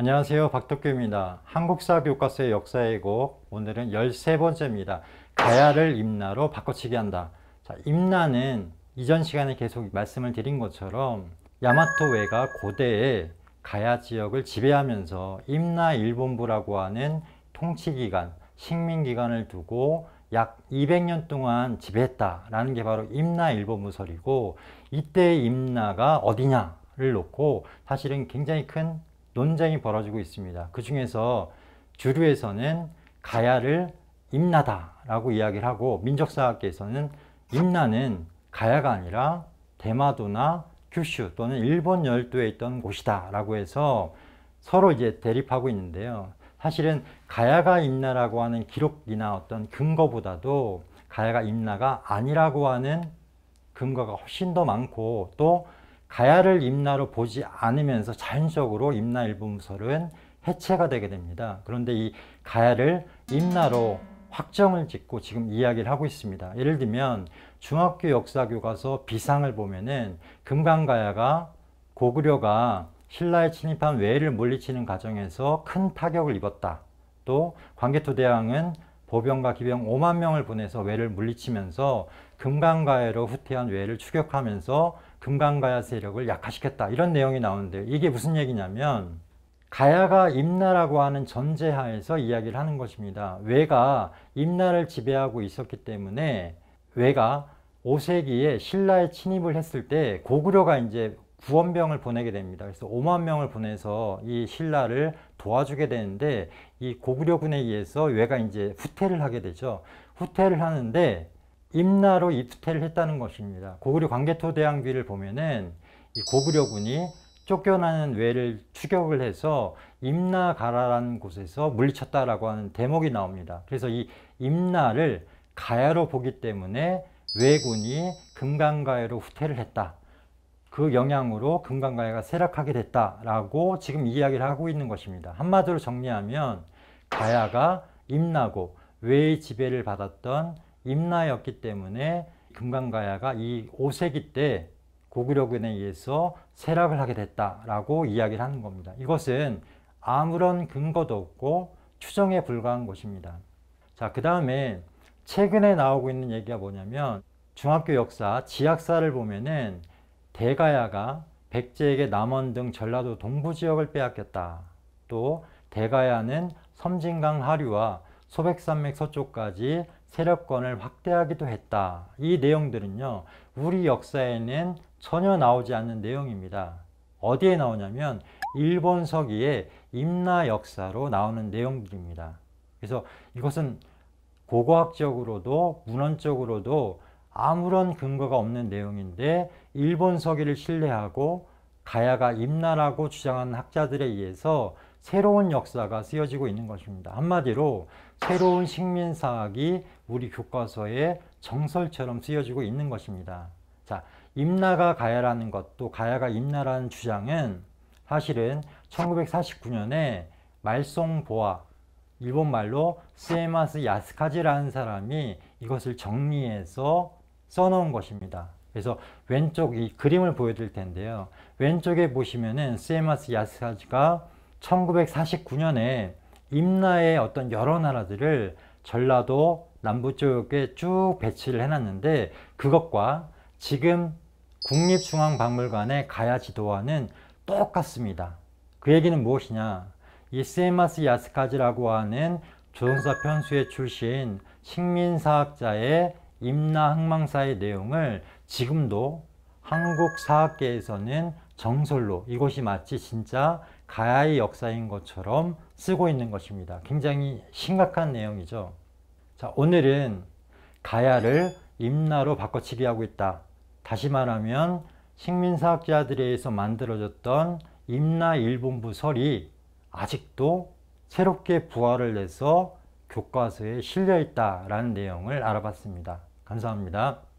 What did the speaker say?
안녕하세요 박덕규입니다 한국사 교과서의 역사의 곡 오늘은 13번째입니다 가야를 임나로 바꿔치기 한다 자, 임나는 이전 시간에 계속 말씀을 드린 것처럼 야마토외가 고대에 가야 지역을 지배하면서 임나 일본부라고 하는 통치기간 식민기간을 두고 약 200년 동안 지배했다라는 게 바로 임나 일본무설이고 이때 임나가 어디냐를 놓고 사실은 굉장히 큰 논쟁이 벌어지고 있습니다. 그 중에서 주류에서는 가야를 임나다라고 이야기를 하고 민족사학계에서는 임나는 가야가 아니라 대마도나 규슈 또는 일본 열도에 있던 곳이다라고 해서 서로 이제 대립하고 있는데요. 사실은 가야가 임나라고 하는 기록이나 어떤 근거보다도 가야가 임나가 아니라고 하는 근거가 훨씬 더 많고 또 가야를 임나로 보지 않으면서 자연적으로 임나 일부 문서는 해체가 되게 됩니다. 그런데 이 가야를 임나로 확정을 짓고 지금 이야기를 하고 있습니다. 예를 들면 중학교 역사 교과서 비상을 보면은 금강가야가 고구려가 신라에 침입한 왜를 물리치는 과정에서 큰 타격을 입었다. 또 광개토 대왕은 보병과 기병 5만 명을 보내서 왜를 물리치면서 금강가야로 후퇴한 왜를 추격하면서 금강가야 세력을 약화시켰다 이런 내용이 나오는데 이게 무슨 얘기냐면 가야가 임나라고 하는 전제하에서 이야기를 하는 것입니다. 외가 임나를 지배하고 있었기 때문에 외가 5세기에 신라에 침입을 했을 때 고구려가 이제 구원병을 보내게 됩니다. 그래서 5만 명을 보내서 이 신라를 도와주게 되는데 이 고구려군에 의해서 외가 이제 후퇴를 하게 되죠. 후퇴를 하는데 임나로 입퇴를 했다는 것입니다. 고구려 광개토대왕비를 보면은 이 고구려군이 쫓겨나는 왜를 추격을 해서 임나가라라는 곳에서 물리쳤다라고 하는 대목이 나옵니다. 그래서 이 임나를 가야로 보기 때문에 왜군이 금강가야로 후퇴를 했다. 그 영향으로 금강가야가 쇠락하게 됐다라고 지금 이야기를 하고 있는 것입니다. 한마디로 정리하면 가야가 임나고 왜의 지배를 받았던 임나였기 때문에 금강가야가 이 5세기 때 고구려군에 의해서 세락을 하게 됐다라고 이야기를 하는 겁니다. 이것은 아무런 근거도 없고 추정에 불과한 것입니다. 자, 그 다음에 최근에 나오고 있는 얘기가 뭐냐면 중학교 역사 지학사를 보면은 대가야가 백제에게 남원 등 전라도 동부 지역을 빼앗겼다. 또 대가야는 섬진강 하류와 소백산맥 서쪽까지 세력권을 확대하기도 했다. 이 내용들은요. 우리 역사에는 전혀 나오지 않는 내용입니다. 어디에 나오냐면 일본 서기의 임나 역사로 나오는 내용들입니다. 그래서 이것은 고고학적으로도 문헌적으로도 아무런 근거가 없는 내용인데 일본 서기를 신뢰하고 가야가 임나라고 주장하는 학자들에 의해서 새로운 역사가 쓰여지고 있는 것입니다. 한마디로 새로운 식민사학이 우리 교과서에 정설처럼 쓰여지고 있는 것입니다. 자, 임나가 가야라는 것도 가야가 임나라는 주장은 사실은 1949년에 말송보아 일본말로 스에마스 야스카지라는 사람이 이것을 정리해서 써놓은 것입니다. 그래서 왼쪽 이 그림을 보여드릴 텐데요. 왼쪽에 보시면은 스에마스 야스카지가 1949년에 임나의 어떤 여러 나라들을 전라도 남부 쪽에 쭉 배치를 해놨는데 그것과 지금 국립중앙박물관의 가야 지도와는 똑같습니다. 그 얘기는 무엇이냐? 이 세마스 야스카지라고 하는 조선사 편수에 출신 식민사학자의 임나 흥망사의 내용을 지금도 한국 사학계에서는 정설로 이곳이 마치 진짜 가야의 역사인 것처럼 쓰고 있는 것입니다. 굉장히 심각한 내용이죠. 자, 오늘은 가야를 임나로 바꿔치기 하고 있다. 다시 말하면 식민사학자들에 의해서 만들어졌던 임나 일본부설이 아직도 새롭게 부활을 해서 교과서에 실려 있다라는 내용을 알아봤습니다. 감사합니다.